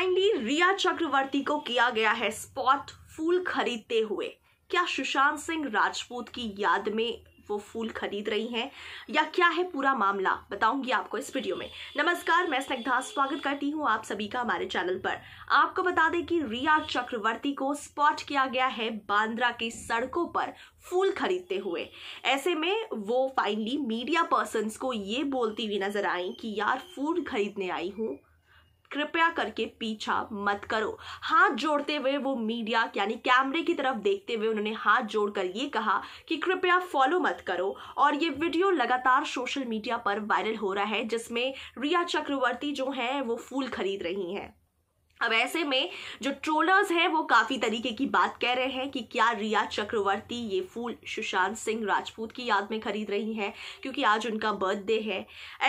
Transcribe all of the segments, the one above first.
finally रिया चक्रवर्ती को किया गया है स्पॉट फूल खरीदते हुए क्या सुशांत सिंह राजपूत की याद में वो फूल खरीद रही हैं या क्या है पूरा मामला बताऊंगी आपको इस वीडियो में नमस्कार मैं स्निग्धा स्वागत करती हूं आप सभी का हमारे चैनल पर आपको बता दें कि रिया चक्रवर्ती को स्पॉट किया गया है बांद्रा की सड़कों पर फूल खरीदते हुए ऐसे में वो फाइनली मीडिया पर्सन को ये बोलती हुई नजर आई कि यार फूल खरीदने आई हूँ कृपया करके पीछा मत करो हाथ जोड़ते हुए वो मीडिया यानी कैमरे की तरफ देखते हुए उन्होंने हाथ जोड़कर ये कहा कि कृपया फॉलो मत करो और ये वीडियो लगातार सोशल मीडिया पर वायरल हो रहा है जिसमें रिया चक्रवर्ती जो हैं वो फूल खरीद रही हैं अब ऐसे में जो ट्रोलर्स हैं वो काफ़ी तरीके की बात कह रहे हैं कि क्या रिया चक्रवर्ती ये फूल सुशांत सिंह राजपूत की याद में खरीद रही हैं क्योंकि आज उनका बर्थडे है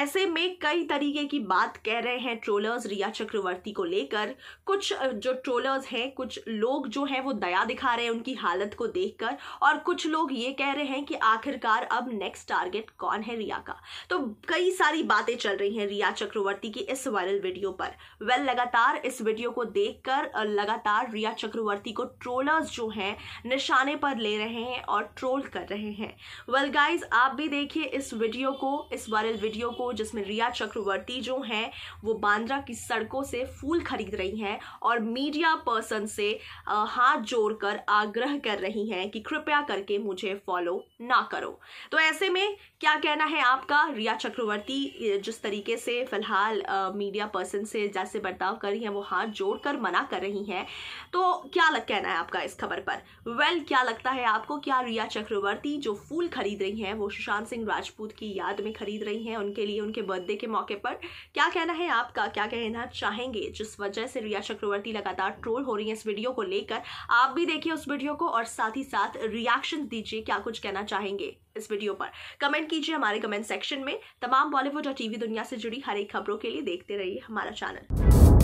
ऐसे में कई तरीके की बात कह रहे हैं ट्रोलर्स रिया चक्रवर्ती को लेकर कुछ जो ट्रोलर्स हैं कुछ लोग जो हैं वो दया दिखा रहे हैं उनकी हालत को देख और कुछ लोग ये कह रहे हैं कि आखिरकार अब नेक्स्ट टारगेट कौन है रिया का तो कई सारी बातें चल रही हैं रिया चक्रवर्ती की इस वायरल वीडियो पर वेल लगातार इस वीडियो वीडियो को देखकर लगातार रिया चक्रवर्ती को ट्रोलर्स जो हैं निशाने पर ले रहे हैं और ट्रोल कर रहे हैं वेल well गाइज आप भी देखिए इस वीडियो को इस वायरल वीडियो को जिसमें रिया चक्रवर्ती जो हैं वो बांद्रा की सड़कों से फूल खरीद रही हैं और मीडिया पर्सन से हाथ जोड़कर आग्रह कर रही हैं कि कृपया करके मुझे फॉलो ना करो तो ऐसे में क्या कहना है आपका रिया चक्रवर्ती जिस तरीके से फिलहाल मीडिया पर्सन से जैसे बर्ताव कर रही हैं वो हाथ जोड़कर मना कर रही हैं तो क्या लग कहना है आपका इस खबर पर वेल well, क्या लगता है आपको क्या रिया चक्रवर्ती जो फूल खरीद रही हैं वो सुशांत सिंह राजपूत की याद में खरीद रही हैं उनके लिए उनके बर्थडे के मौके पर क्या कहना है आपका क्या कहना चाहेंगे जिस वजह से रिया चक्रवर्ती लगातार ट्रोल हो रही है इस वीडियो को लेकर आप भी देखिए उस वीडियो को और साथ ही साथ रिएक्शन दीजिए क्या कुछ कहना चाहेंगे इस वीडियो पर कमेंट कीजिए हमारे कमेंट सेक्शन में तमाम बॉलीवुड और टीवी दुनिया से जुड़ी हर एक खबरों के लिए देखते रहिए हमारा चैनल